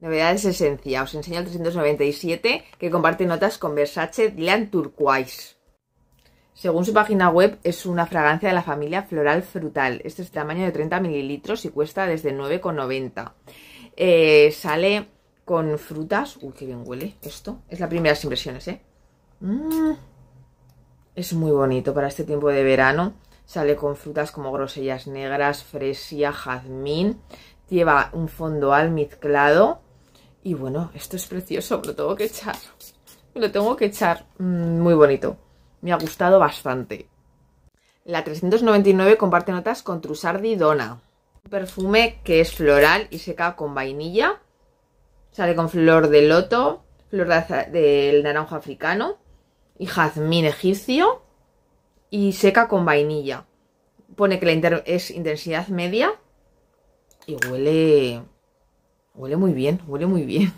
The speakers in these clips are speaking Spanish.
Novedades Esencia. Os enseño el 397 que comparte notas con Versace Dylan Turquoise. Según su página web, es una fragancia de la familia floral frutal. Este es de tamaño de 30 mililitros y cuesta desde 9,90. Eh, sale con frutas. Uy, qué bien huele esto. Es la primera de las impresiones, ¿eh? Mm. Es muy bonito para este tiempo de verano. Sale con frutas como grosellas negras, fresia, jazmín. Lleva un fondo almizclado y bueno, esto es precioso, lo tengo que echar. Me lo tengo que echar. Mm, muy bonito. Me ha gustado bastante. La 399 comparte notas con Trusardi Dona. Un perfume que es floral y seca con vainilla. Sale con flor de loto, flor del naranjo africano y jazmín egipcio. Y seca con vainilla. Pone que la es intensidad media y huele Huele muy bien, huele muy bien.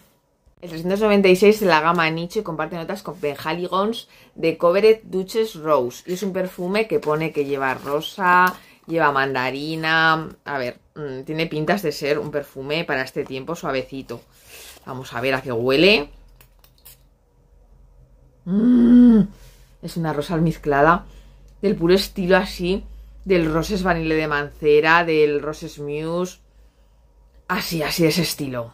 El 396 de la gama Niche y comparte notas con Penhaligons de Covered Duchess Rose. Y es un perfume que pone que lleva rosa, lleva mandarina. A ver, mm, tiene pintas de ser un perfume para este tiempo suavecito. Vamos a ver a qué huele. Mm, es una rosa almizclada del puro estilo así, del Roses Vanille de Mancera, del Roses Muse. Así, así de ese estilo.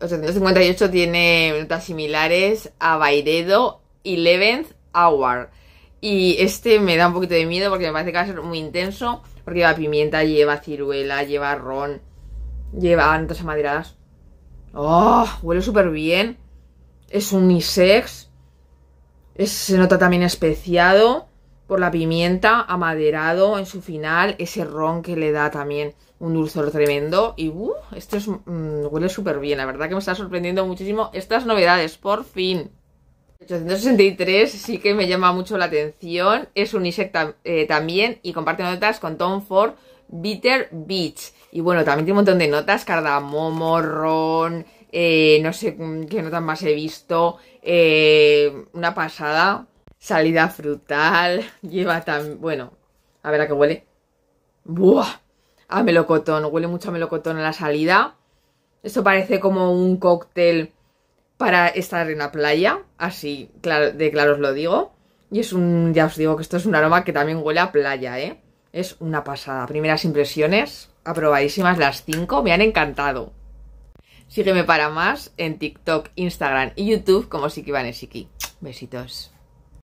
858 tiene notas similares a Bairedo, 11th Hour. Y este me da un poquito de miedo porque me parece que va a ser muy intenso. Porque lleva pimienta, lleva ciruela, lleva ron, lleva notas amaderadas. ¡Oh! Huele súper bien. Es unisex. se nota también especiado por la pimienta, amaderado en su final, ese ron que le da también un dulzor tremendo. Y uh, esto mm, huele súper bien, la verdad que me está sorprendiendo muchísimo estas novedades, por fin. 863 sí que me llama mucho la atención, es un insecta eh, también y comparte notas con Tom Ford Bitter Beach. Y bueno, también tiene un montón de notas, cardamomo, ron, eh, no sé mm, qué notas más he visto, eh, una pasada, Salida frutal, lleva tan... Bueno, a ver a qué huele. ¡Buah! A melocotón, huele mucho a melocotón en la salida. Esto parece como un cóctel para estar en la playa, así claro, de claro os lo digo. Y es un, ya os digo que esto es un aroma que también huele a playa, ¿eh? Es una pasada. Primeras impresiones, aprobadísimas las cinco me han encantado. Sígueme para más en TikTok, Instagram y YouTube como Siki Besitos.